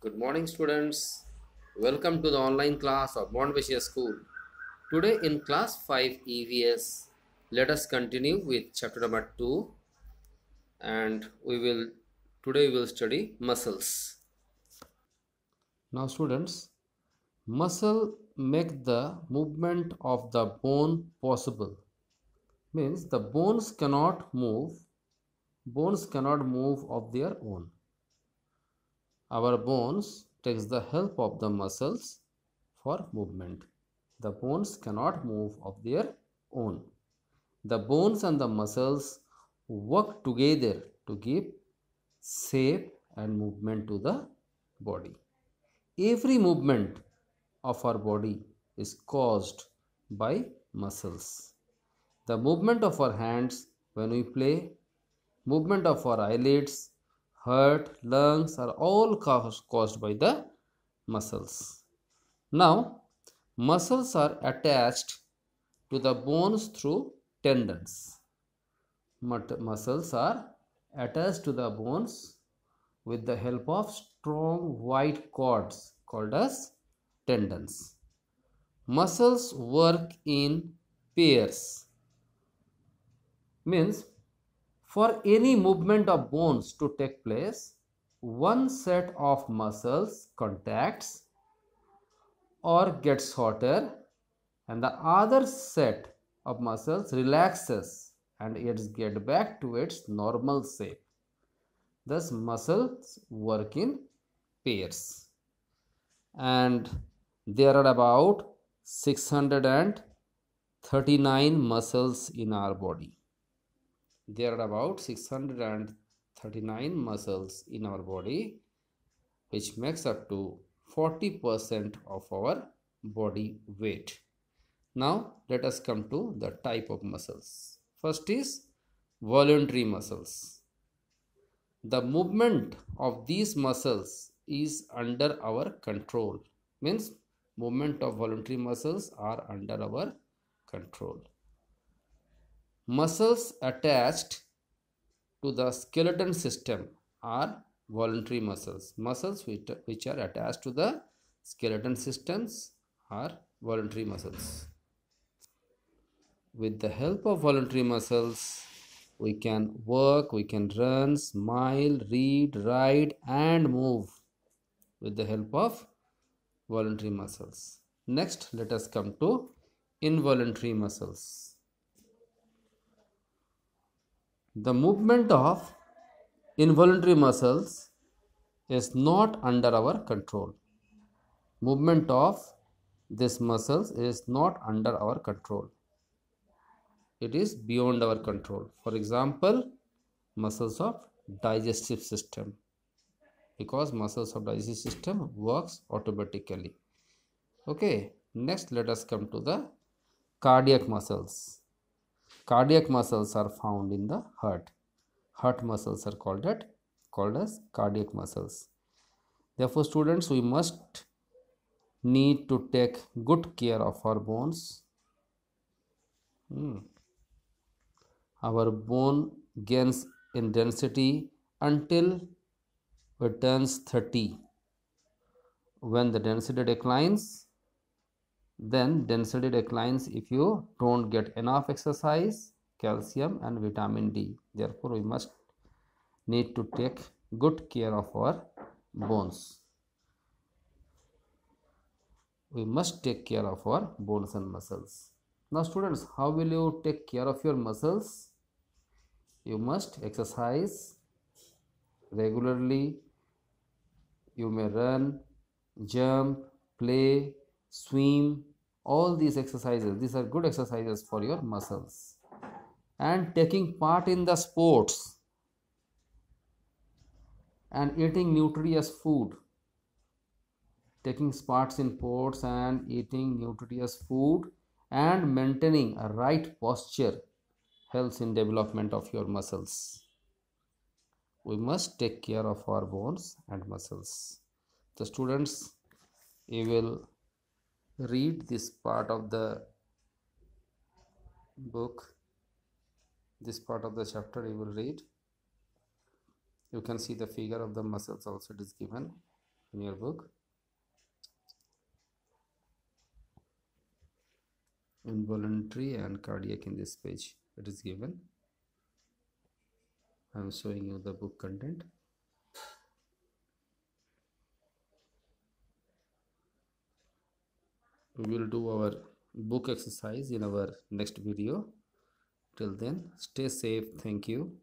Good morning students. Welcome to the online class of Bondvisia School. Today in class 5 EVS, let us continue with chapter number 2 and we will today we will study muscles. Now students, muscle make the movement of the bone possible. Means the bones cannot move, bones cannot move of their own our bones takes the help of the muscles for movement. The bones cannot move of their own. The bones and the muscles work together to give shape and movement to the body. Every movement of our body is caused by muscles. The movement of our hands when we play, movement of our eyelids heart, lungs are all caused by the muscles. Now, muscles are attached to the bones through tendons. muscles are attached to the bones with the help of strong white cords called as tendons. Muscles work in pairs means for any movement of bones to take place, one set of muscles contacts or gets hotter and the other set of muscles relaxes and it gets back to its normal shape. Thus muscles work in pairs and there are about 639 muscles in our body there are about 639 muscles in our body which makes up to 40% of our body weight. Now let us come to the type of muscles. First is voluntary muscles. The movement of these muscles is under our control means movement of voluntary muscles are under our control muscles attached to the skeleton system are voluntary muscles. Muscles which, which are attached to the skeleton systems are voluntary muscles. With the help of voluntary muscles, we can work, we can run, smile, read, write and move with the help of voluntary muscles. Next, let us come to involuntary muscles. the movement of involuntary muscles is not under our control. Movement of this muscles is not under our control. It is beyond our control. For example, muscles of digestive system because muscles of digestive system works automatically. Okay, next let us come to the cardiac muscles cardiac muscles are found in the heart. Heart muscles are called, at, called as cardiac muscles. Therefore, students, we must need to take good care of our bones. Hmm. Our bone gains in density until it turns 30. When the density declines, then density declines if you don't get enough exercise calcium and vitamin d therefore we must need to take good care of our bones we must take care of our bones and muscles now students how will you take care of your muscles you must exercise regularly you may run jump play swim all these exercises these are good exercises for your muscles and taking part in the sports and eating nutritious food taking parts in sports and eating nutritious food and maintaining a right posture helps in development of your muscles we must take care of our bones and muscles the students you will read this part of the book this part of the chapter you will read you can see the figure of the muscles also it is given in your book involuntary and cardiac in this page it is given i am showing you the book content we will do our book exercise in our next video till then stay safe thank you